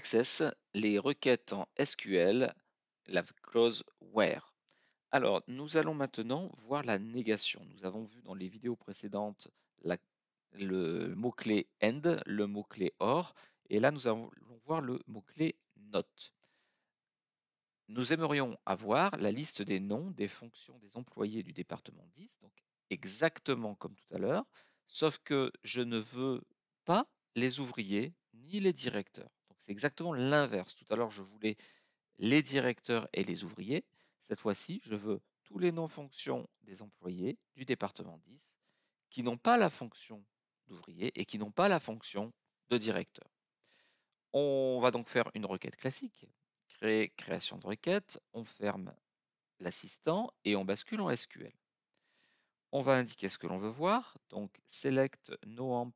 Access les requêtes en SQL, la clause where. Alors, nous allons maintenant voir la négation. Nous avons vu dans les vidéos précédentes le mot-clé end, le mot-clé OR, et là, nous allons voir le mot-clé note. Nous aimerions avoir la liste des noms des fonctions des employés du département 10, donc exactement comme tout à l'heure, sauf que je ne veux pas les ouvriers ni les directeurs c'est exactement l'inverse. Tout à l'heure, je voulais les directeurs et les ouvriers. Cette fois-ci, je veux tous les noms fonctions des employés du département 10 qui n'ont pas la fonction d'ouvrier et qui n'ont pas la fonction de directeur. On va donc faire une requête classique. Créer, création de requête, on ferme l'assistant et on bascule en SQL. On va indiquer ce que l'on veut voir. Donc, select noamp,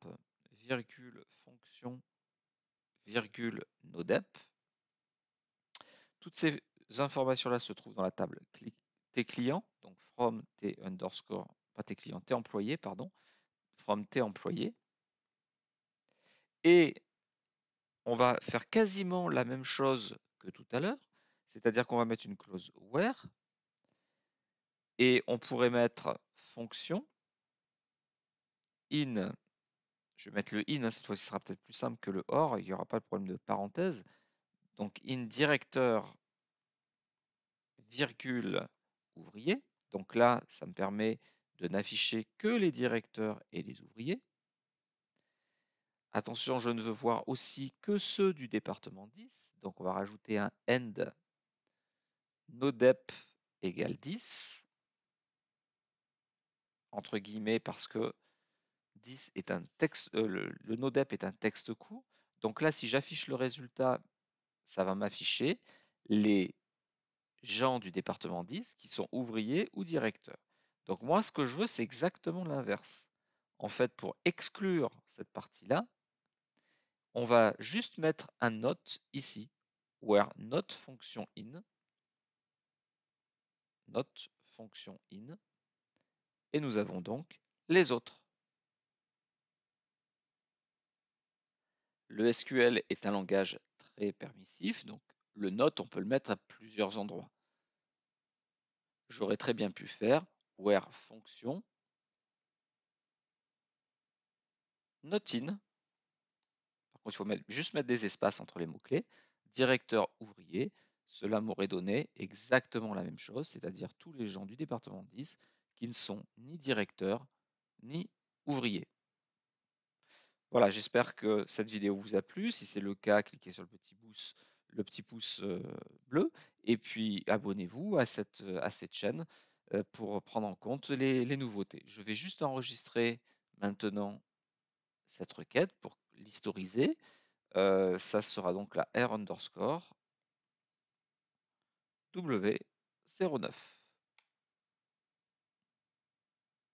virgule, fonction virgule, nodep. Toutes ces informations-là se trouvent dans la table t clients, donc from t underscore, pas tes clients, pardon, from employés. Et on va faire quasiment la même chose que tout à l'heure, c'est-à-dire qu'on va mettre une clause where, et on pourrait mettre fonction in je vais mettre le in, hein, cette fois-ci, sera peut-être plus simple que le or, il n'y aura pas de problème de parenthèse. Donc in directeur, virgule, ouvrier. Donc là, ça me permet de n'afficher que les directeurs et les ouvriers. Attention, je ne veux voir aussi que ceux du département 10. Donc on va rajouter un end dep égale 10, entre guillemets parce que est un texte, euh, le, nodep est un texte court. Donc là, si j'affiche le résultat, ça va m'afficher les gens du département 10 qui sont ouvriers ou directeurs. Donc moi, ce que je veux, c'est exactement l'inverse. En fait, pour exclure cette partie-là, on va juste mettre un note ici, where note function in, note function in, et nous avons donc les autres. Le SQL est un langage très permissif, donc le note, on peut le mettre à plusieurs endroits. J'aurais très bien pu faire where fonction Notin. Par contre, il faut juste mettre des espaces entre les mots-clés. Directeur ouvrier, cela m'aurait donné exactement la même chose, c'est-à-dire tous les gens du département 10 qui ne sont ni directeurs ni ouvriers. Voilà, j'espère que cette vidéo vous a plu. Si c'est le cas, cliquez sur le petit pouce, bleu et puis abonnez-vous à cette, à cette chaîne pour prendre en compte les, nouveautés. Je vais juste enregistrer maintenant cette requête pour l'historiser. ça sera donc la R underscore W09.